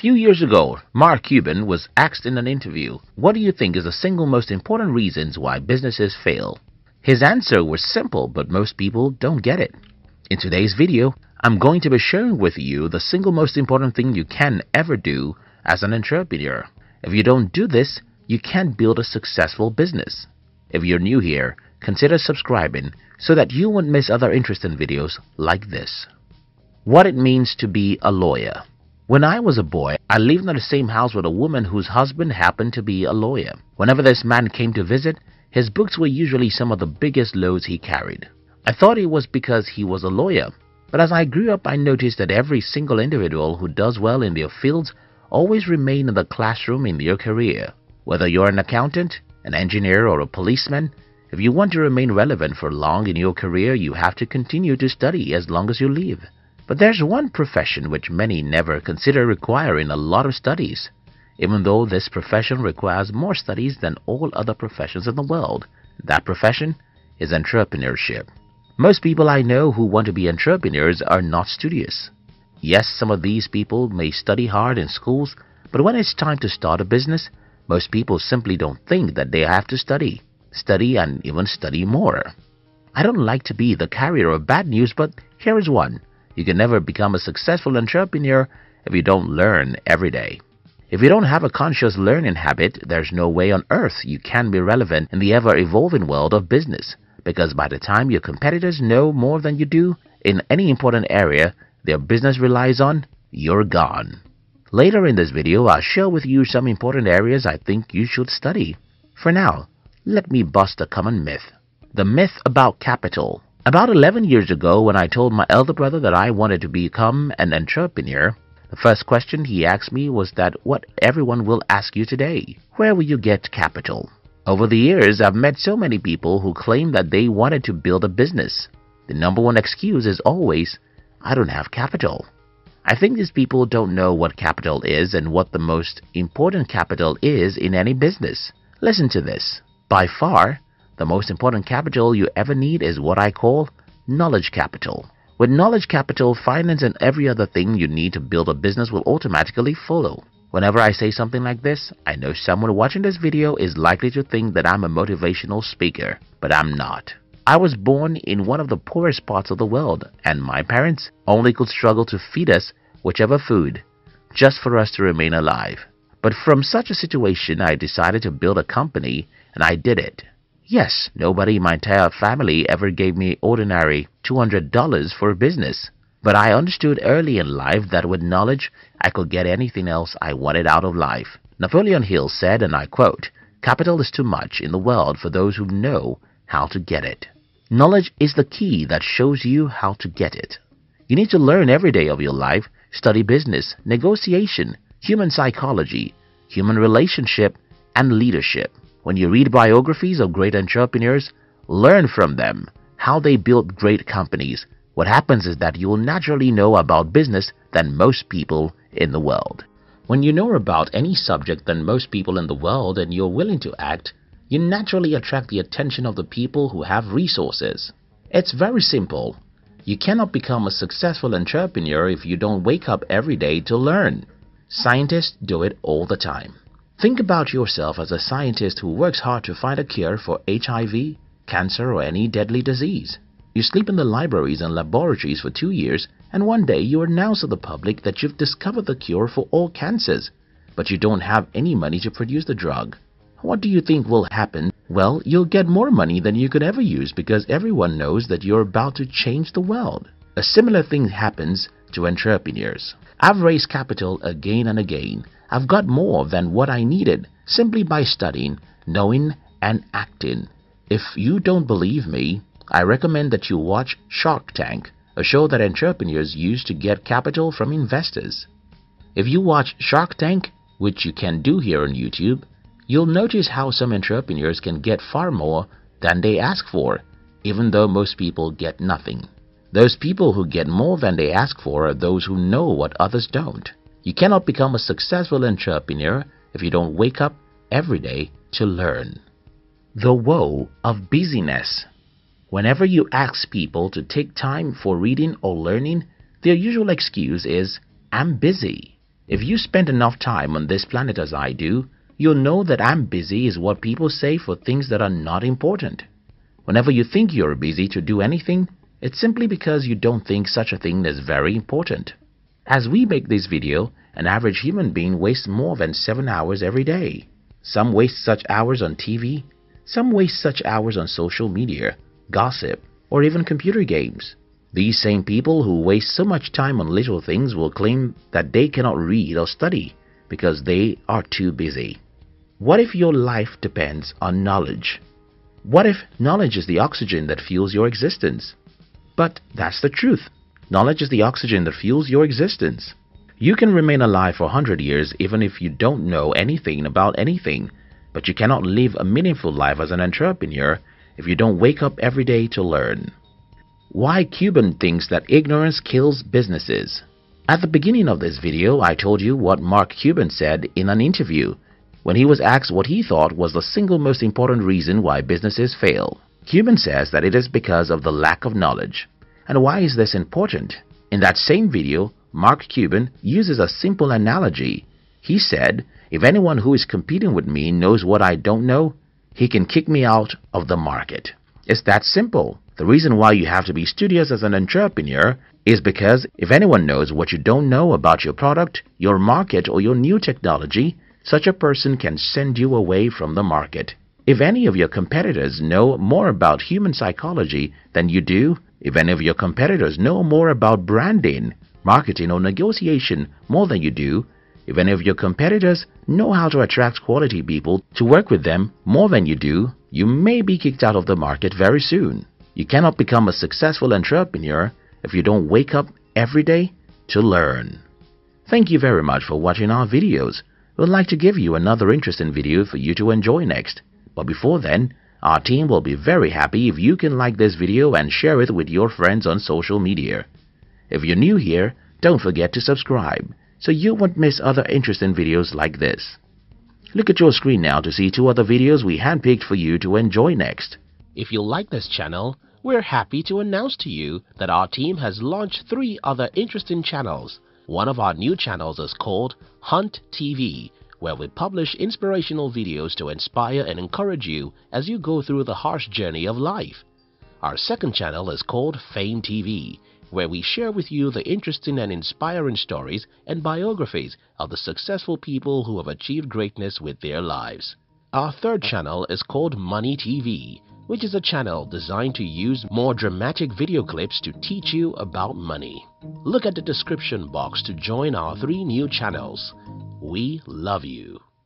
few years ago, Mark Cuban was asked in an interview, What do you think is the single most important reasons why businesses fail? His answer was simple, but most people don't get it. In today's video, I'm going to be sharing with you the single most important thing you can ever do as an entrepreneur. If you don't do this, you can't build a successful business. If you're new here, consider subscribing so that you won't miss other interesting videos like this. What it means to be a lawyer. When I was a boy, I lived in the same house with a woman whose husband happened to be a lawyer. Whenever this man came to visit, his books were usually some of the biggest loads he carried. I thought it was because he was a lawyer, but as I grew up I noticed that every single individual who does well in their fields always remain in the classroom in their career. Whether you're an accountant, an engineer or a policeman, if you want to remain relevant for long in your career, you have to continue to study as long as you live. But there's one profession which many never consider requiring a lot of studies, even though this profession requires more studies than all other professions in the world. That profession is entrepreneurship. Most people I know who want to be entrepreneurs are not studious. Yes, some of these people may study hard in schools, but when it's time to start a business, most people simply don't think that they have to study, study and even study more. I don't like to be the carrier of bad news, but here is one. You can never become a successful entrepreneur if you don't learn every day. If you don't have a conscious learning habit, there's no way on earth you can be relevant in the ever evolving world of business. Because by the time your competitors know more than you do in any important area their business relies on, you're gone. Later in this video, I'll share with you some important areas I think you should study. For now, let me bust a common myth. The myth about capital. About 11 years ago, when I told my elder brother that I wanted to become an entrepreneur, the first question he asked me was that what everyone will ask you today where will you get capital? Over the years, I've met so many people who claim that they wanted to build a business. The number one excuse is always, I don't have capital. I think these people don't know what capital is and what the most important capital is in any business. Listen to this. By far, the most important capital you ever need is what I call knowledge capital. With knowledge capital, finance and every other thing you need to build a business will automatically follow. Whenever I say something like this, I know someone watching this video is likely to think that I'm a motivational speaker, but I'm not. I was born in one of the poorest parts of the world and my parents only could struggle to feed us whichever food, just for us to remain alive. But from such a situation, I decided to build a company and I did it. Yes, nobody in my entire family ever gave me ordinary $200 for business. But I understood early in life that with knowledge, I could get anything else I wanted out of life. Napoleon Hill said, and I quote, Capital is too much in the world for those who know how to get it. Knowledge is the key that shows you how to get it. You need to learn every day of your life, study business, negotiation, human psychology, human relationship, and leadership. When you read biographies of great entrepreneurs, learn from them how they built great companies. What happens is that you will naturally know about business than most people in the world. When you know about any subject than most people in the world and you're willing to act, you naturally attract the attention of the people who have resources. It's very simple. You cannot become a successful entrepreneur if you don't wake up every day to learn. Scientists do it all the time. Think about yourself as a scientist who works hard to find a cure for HIV, cancer, or any deadly disease. You sleep in the libraries and laboratories for two years, and one day you announce to the public that you've discovered the cure for all cancers, but you don't have any money to produce the drug. What do you think will happen? Well, you'll get more money than you could ever use because everyone knows that you're about to change the world. A similar thing happens to entrepreneurs. I've raised capital again and again, I've got more than what I needed simply by studying, knowing, and acting. If you don't believe me, I recommend that you watch Shark Tank, a show that entrepreneurs use to get capital from investors. If you watch Shark Tank, which you can do here on YouTube, you'll notice how some entrepreneurs can get far more than they ask for, even though most people get nothing. Those people who get more than they ask for are those who know what others don't. You cannot become a successful entrepreneur if you don't wake up every day to learn. The woe of busyness. Whenever you ask people to take time for reading or learning, their usual excuse is, I'm busy. If you spend enough time on this planet as I do, you'll know that I'm busy is what people say for things that are not important. Whenever you think you're busy to do anything, it's simply because you don't think such a thing is very important. As we make this video, an average human being wastes more than 7 hours every day. Some waste such hours on TV, some waste such hours on social media, gossip, or even computer games. These same people who waste so much time on little things will claim that they cannot read or study because they are too busy. What if your life depends on knowledge? What if knowledge is the oxygen that fuels your existence? But that's the truth. Knowledge is the oxygen that fuels your existence. You can remain alive for 100 years even if you don't know anything about anything, but you cannot live a meaningful life as an entrepreneur if you don't wake up every day to learn. Why Cuban thinks that ignorance kills businesses At the beginning of this video, I told you what Mark Cuban said in an interview when he was asked what he thought was the single most important reason why businesses fail. Cuban says that it is because of the lack of knowledge. And why is this important? In that same video, Mark Cuban uses a simple analogy. He said, if anyone who is competing with me knows what I don't know, he can kick me out of the market. It's that simple. The reason why you have to be studious as an entrepreneur is because if anyone knows what you don't know about your product, your market, or your new technology, such a person can send you away from the market. If any of your competitors know more about human psychology than you do, if any of your competitors know more about branding, marketing, or negotiation more than you do, if any of your competitors know how to attract quality people to work with them more than you do, you may be kicked out of the market very soon. You cannot become a successful entrepreneur if you don't wake up every day to learn. Thank you very much for watching our videos. We'd like to give you another interesting video for you to enjoy next. But before then, our team will be very happy if you can like this video and share it with your friends on social media. If you're new here, don't forget to subscribe so you won't miss other interesting videos like this. Look at your screen now to see two other videos we handpicked for you to enjoy next. If you like this channel, we're happy to announce to you that our team has launched three other interesting channels. One of our new channels is called Hunt TV where we publish inspirational videos to inspire and encourage you as you go through the harsh journey of life. Our second channel is called Fame TV, where we share with you the interesting and inspiring stories and biographies of the successful people who have achieved greatness with their lives. Our third channel is called Money TV, which is a channel designed to use more dramatic video clips to teach you about money. Look at the description box to join our three new channels. We love you.